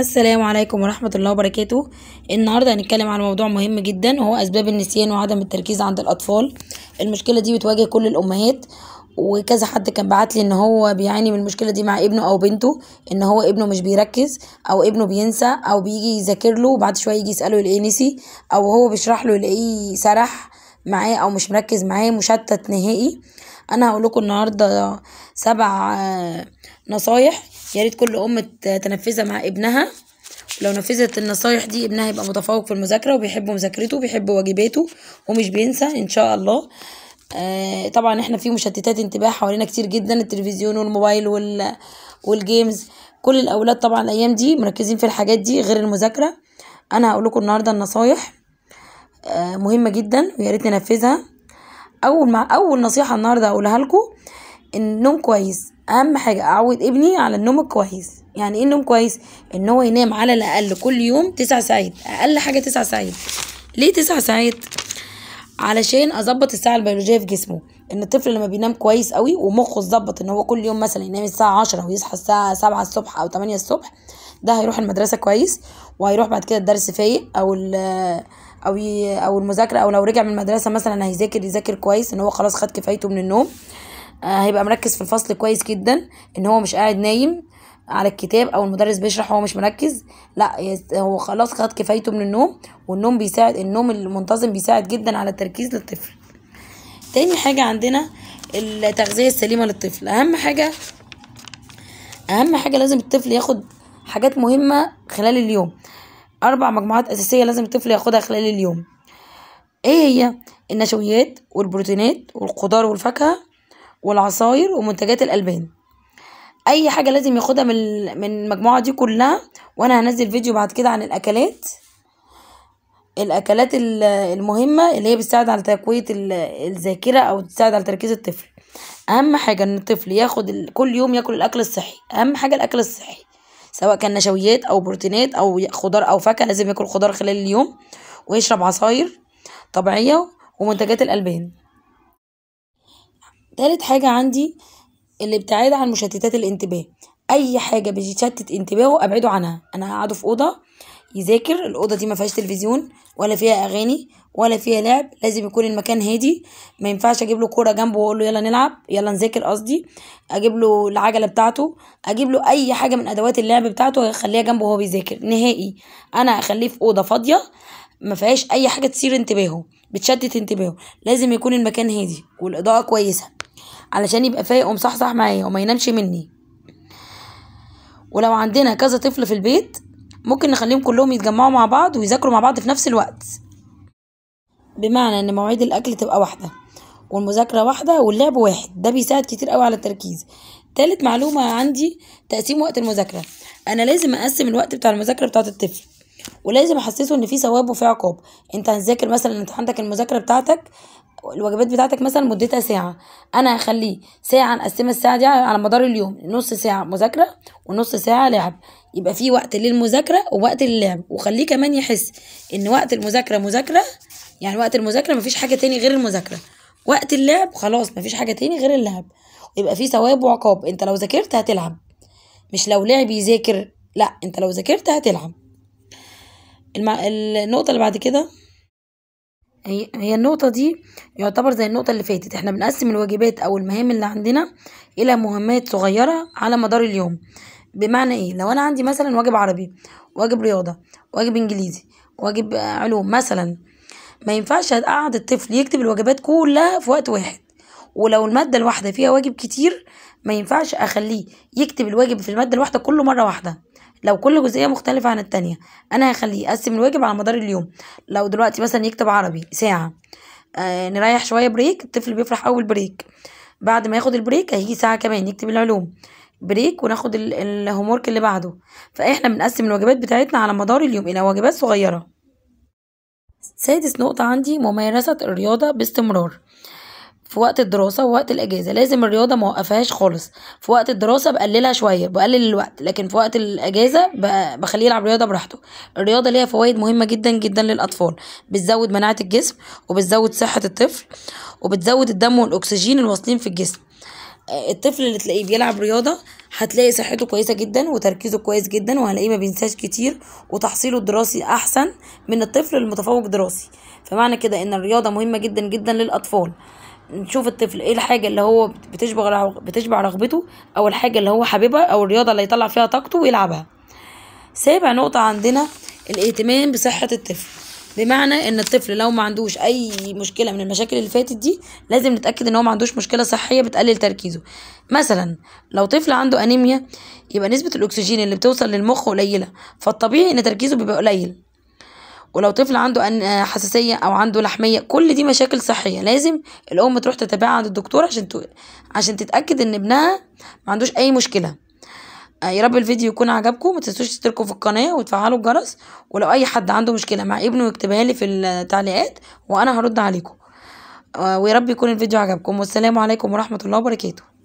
السلام عليكم ورحمة الله وبركاته النهاردة هنتكلم عن موضوع مهم جدا وهو أسباب النسيان وعدم التركيز عند الأطفال المشكلة دي بتواجه كل الأمهات وكذا حد كان بعت لي ان هو بيعاني من المشكله دي مع ابنه او بنته ان هو ابنه مش بيركز او ابنه بينسى او بيجي يذاكر له وبعد شويه يجي يساله يلاقيه نسي او هو بيشرح له يلاقيه سرح معاه او مش مركز معاه مشتت نهائي انا هقول لكم النهارده سبع آه، نصايح يا ريت كل ام تنفذها مع ابنها لو نفذت النصايح دي ابنها يبقى متفوق في المذاكره وبيحب مذاكرته وبيحب واجباته ومش بينسى ان شاء الله آه طبعا احنا في مشتتات انتباه حوالينا كتير جدا التلفزيون والموبايل وال والجيمز كل الاولاد طبعا الايام دي مركزين في الحاجات دي غير المذاكره انا هقول لكم النهارده النصايح آه مهمه جدا ويا ريت ننفذها اول مع اول نصيحه النهارده هقولها لكم النوم كويس اهم حاجه اعود ابني على النوم الكويس يعني ايه النوم كويس ان هو ينام على الاقل كل يوم تسع ساعات اقل حاجه تسع ساعات ليه تسع ساعات علشان اظبط الساعه البيولوجيه في جسمه ان الطفل لما بينام كويس قوي ومخه اتظبط ان هو كل يوم مثلا ينام الساعه 10 ويصحى الساعه 7 الصبح او 8 الصبح ده هيروح المدرسه كويس وهيروح بعد كده الدرس فايق او او او المذاكره او لو رجع من المدرسه مثلا هيذاكر يذاكر كويس ان هو خلاص خد كفايته من النوم آه، هيبقى مركز في الفصل كويس جدا ان هو مش قاعد نايم على الكتاب او المدرس بيشرح وهو مش مركز لا هو خلاص خد كفايته من النوم والنوم بيساعد النوم المنتظم بيساعد جدا على التركيز للطفل تاني حاجة عندنا التغذية السليمة للطفل اهم حاجة اهم حاجة لازم الطفل ياخد حاجات مهمة خلال اليوم اربع مجموعات اساسية لازم الطفل ياخدها خلال اليوم ايه هي النشويات والبروتينات والخضار والفاكهة والعصاير ومنتجات الألبان أي حاجة لازم ياخدها من من المجموعة دي كلها وأنا هنزل فيديو بعد كده عن الأكلات الأكلات المهمة اللي هي بتساعد على تقوية الذاكرة أو بتساعد على تركيز الطفل أهم حاجة إن الطفل ياخد كل يوم ياكل الأكل الصحي أهم حاجة الأكل الصحي سواء كان نشويات أو بروتينات أو خضار أو فاكهة لازم ياكل خضار خلال اليوم ويشرب عصاير طبيعية ومنتجات الألبان تالت حاجة عندي الابتعاد عن مشتتات الانتباه اي حاجة بتشتت انتباهه ابعده عنها انا هقعده في اوضة يذاكر الاوضه دي ما فيهاش تلفزيون ولا فيها اغاني ولا فيها لعب لازم يكون المكان هادي ما ينفعش اجيب له كوره جنبه واقول له يلا نلعب يلا نذاكر قصدي اجيب له العجله بتاعته اجيب له اي حاجه من ادوات اللعب بتاعته اخليها جنبه وهو بيذاكر نهائي انا اخليه في اوضه فاضيه ما فيهاش اي حاجه تثير انتباهه بتشتت انتباهه لازم يكون المكان هادي والاضاءه كويسه علشان يبقى فايق ومصحصح معايا وما ينامش مني ولو عندنا كذا طفل في البيت ممكن نخليهم كلهم يتجمعوا مع بعض ويذاكروا مع بعض في نفس الوقت بمعنى ان مواعيد الاكل تبقى واحده والمذاكره واحده واللعب واحد ده بيساعد كتير قوي على التركيز تالت معلومه عندي تقسيم وقت المذاكره انا لازم اقسم الوقت بتاع المذاكره بتاعه الطفل ولازم احسسه ان في ثواب وفي عقاب انت هتذاكر مثلا انت عندك المذاكره بتاعتك الوجبات بتاعتك مثلا مدتها ساعة أنا هخليه ساعة نقسمها الساعة دي على مدار اليوم نص ساعة مذاكرة ونص ساعة لعب يبقى في وقت للمذاكرة ووقت للعب وخليه كمان يحس إن وقت المذاكرة مذاكرة يعني وقت المذاكرة مفيش حاجة تاني غير المذاكرة وقت اللعب خلاص مفيش حاجة تاني غير اللعب يبقى في ثواب وعقاب انت لو ذاكرت هتلعب مش لو لعب يذاكر لا انت لو ذاكرت هتلعب النقطة اللي بعد كده هي النقطة دي يعتبر زي النقطة اللي فاتت احنا بنقسم الواجبات او المهام اللي عندنا الى مهمات صغيرة على مدار اليوم بمعنى ايه لو انا عندي مثلا واجب عربي واجب رياضة واجب انجليزي واجب علوم مثلا ما ينفعش اقعد الطفل يكتب الواجبات كلها في وقت واحد ولو المادة الواحدة فيها واجب كتير ما ينفعش اخليه يكتب الواجب في المادة الواحدة كله مرة واحدة لو كل جزئية مختلفة عن التانية أنا هخليه يقسم الواجب على مدار اليوم لو دلوقتي مثلا يكتب عربي ساعة آه نريح شوية بريك الطفل بيفرح أول بريك بعد ما ياخد البريك هيجي ساعة كمان يكتب العلوم بريك وناخد الهومورك اللي بعده فإحنا بنقسم الواجبات بتاعتنا على مدار اليوم إلى واجبات صغيرة سادس نقطة عندي ممارسة الرياضة باستمرار في وقت الدراسة ووقت الأجازة لازم الرياضة موقفهاش خالص في وقت الدراسة بقللها شوية بقلل الوقت لكن في وقت الأجازة بخليه يلعب رياضة براحته الرياضة ليها فوائد مهمة جدا جدا للأطفال بتزود مناعة الجسم وبتزود صحة الطفل وبتزود الدم والأكسجين الواصلين في الجسم الطفل اللي تلاقيه بيلعب رياضة هتلاقي صحته كويسة جدا وتركيزه كويس جدا وهلاقيه ما بينساش كتير وتحصيله الدراسي أحسن من الطفل المتفوق دراسي فمعنى كده إن الرياضة مهمة جدا جدا للأطفال نشوف الطفل ايه الحاجه اللي هو بتشبع بتشبع رغبته او الحاجه اللي هو حاببها او الرياضه اللي يطلع فيها طاقته ويلعبها سابع نقطه عندنا الاهتمام بصحه الطفل بمعنى ان الطفل لو ما عندوش اي مشكله من المشاكل اللي فاتت دي لازم نتاكد ان هو ما عندوش مشكله صحيه بتقلل تركيزه مثلا لو طفل عنده انيميا يبقى نسبه الاكسجين اللي بتوصل للمخ قليله فالطبيعي ان تركيزه بيبقى قليل ولو طفل عنده أن آه، حساسية أو عنده لحمية كل دي مشاكل صحية لازم الأم تروح تتابعها عند الدكتور عشان ت... عشان تتأكد إن ابنها ما عندوش أي مشكلة آه، يا رب الفيديو يكون عجبكم ما تنسوش تشتركوا في القناة وتفعلوا الجرس ولو أي حد عنده مشكلة مع ابنه يكتبها لي في التعليقات وأنا هرد عليكم آه، ويا رب يكون الفيديو عجبكم والسلام عليكم ورحمة الله وبركاته